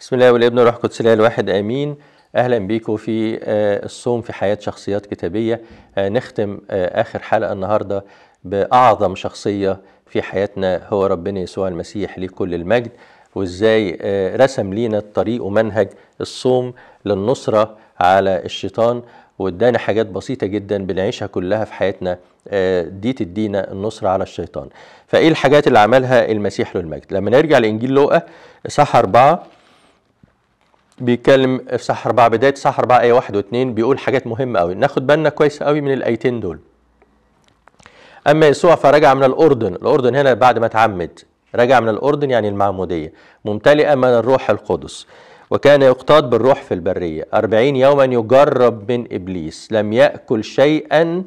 بسم الله والابن والروح القدس الله الواحد امين اهلا بيكم في آه، الصوم في حياه شخصيات كتابيه آه، نختم آه، اخر حلقه النهارده باعظم شخصيه في حياتنا هو ربنا يسوع المسيح ليه كل المجد وازاي رسم لينا الطريق ومنهج الصوم للنصره على الشيطان وادانا حاجات بسيطه جدا بنعيشها كلها في حياتنا دي تدينا النصرة على الشيطان فايه الحاجات اللي عملها المسيح للمجد لما نرجع لانجيل لوقا صح اربعه بيتكلم في صح أربعة بداية صح أربعة آية واحد واتنين بيقول حاجات مهمة أوي ناخد بالنا كويس أوي من الآيتين دول أما يسوع فرجع من الأردن الأردن هنا بعد ما اتعمد رجع من الأردن يعني المعمودية ممتلئة من الروح القدس وكان يقتاد بالروح في البرية أربعين يوما يجرب من إبليس لم يأكل شيئا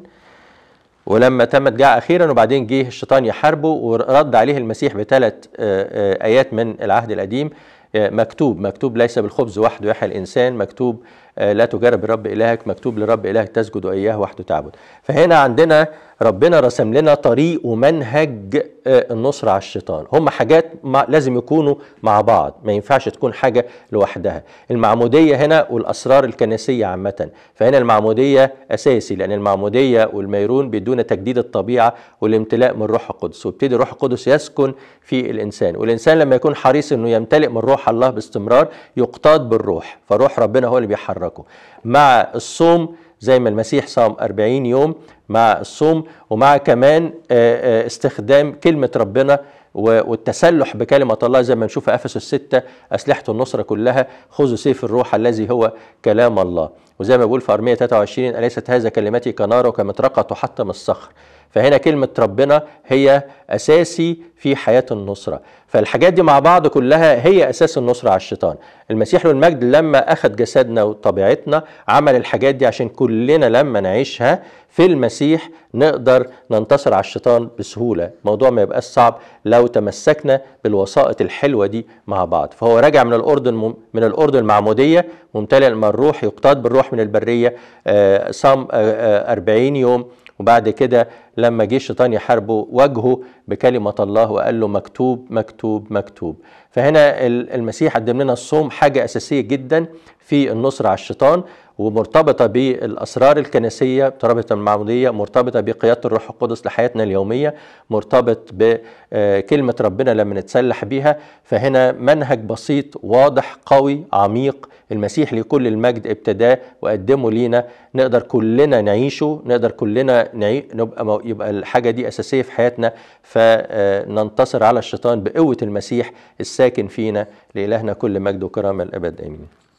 ولما تمت جاء أخيرا وبعدين جه الشيطان يحاربه ورد عليه المسيح بثلاث آه، آه، آيات من العهد القديم مكتوب مكتوب ليس بالخبز وحده يحيى الإنسان مكتوب آه، لا تجرب الرب إلهك مكتوب لرب إلهك تسجد وإياه وحده تعبد فهنا عندنا ربنا رسم لنا طريق ومنهج آه، النصر على الشيطان هم حاجات لازم يكونوا مع بعض ما ينفعش تكون حاجة لوحدها المعمودية هنا والأسرار الكنسية عامة فهنا المعمودية أساسي لأن المعمودية والميرون بيدونا تجديد الطبيعة والامتلاء من الروح القدس وابتدي الروح القدس يسكن في الإنسان والإنسان لما يكون حريص أنه يمتلئ من روح الله باستمرار يقتاد بالروح فروح ربنا هو اللي بيحرك حضراتكم مع الصوم زي ما المسيح صام 40 يوم مع الصوم ومع كمان آه، آه، استخدام كلمة ربنا والتسلح بكلمة الله زي ما نشوف أفسس الستة أسلحة النصرة كلها خذوا سيف الروح الذي هو كلام الله وزي ما بيقول في أرمية 23 أليست هذا كلمتي كنار وكمطرقة تحطم الصخر فهنا كلمة ربنا هي أساسي في حياة النصرة فالحاجات دي مع بعض كلها هي أساس النصرة على الشيطان المسيح له المجد لما أخذ جسدنا وطبيعتنا عمل الحاجات دي عشان كلنا لما نعيشها في المسيح نقدر ننتصر على الشيطان بسهولة موضوع ما يبقاش صعب لو تمسكنا بالوسائط الحلوة دي مع بعض فهو راجع من الأردن مم من الأردن المعمودية ممتلئ الروح يقتاد بالروح من البرية آه، صام آه، آه، أربعين 40 يوم وبعد كده لما جه الشيطان يحاربه وجهه بكلمة الله وقال له مكتوب مكتوب مكتوب فهنا المسيح قدم لنا الصوم حاجة أساسية جدا في النصر على الشيطان ومرتبطة بالأسرار الكنسية مرتبطة بالمعمودية مرتبطة بقيادة الروح القدس لحياتنا اليومية مرتبط بكلمة آه، ربنا لما نتسلح بيها فهنا منهج بسيط واضح قوي عميق المسيح لكل المجد ابتداه وقدمه لينا نقدر كلنا نعيشه نقدر كلنا نعي... نبقى يبقى الحاجة دي أساسية في حياتنا فننتصر آه، على الشيطان بقوة المسيح الساكن فينا لإلهنا كل مجد وكرامة الأبد آمين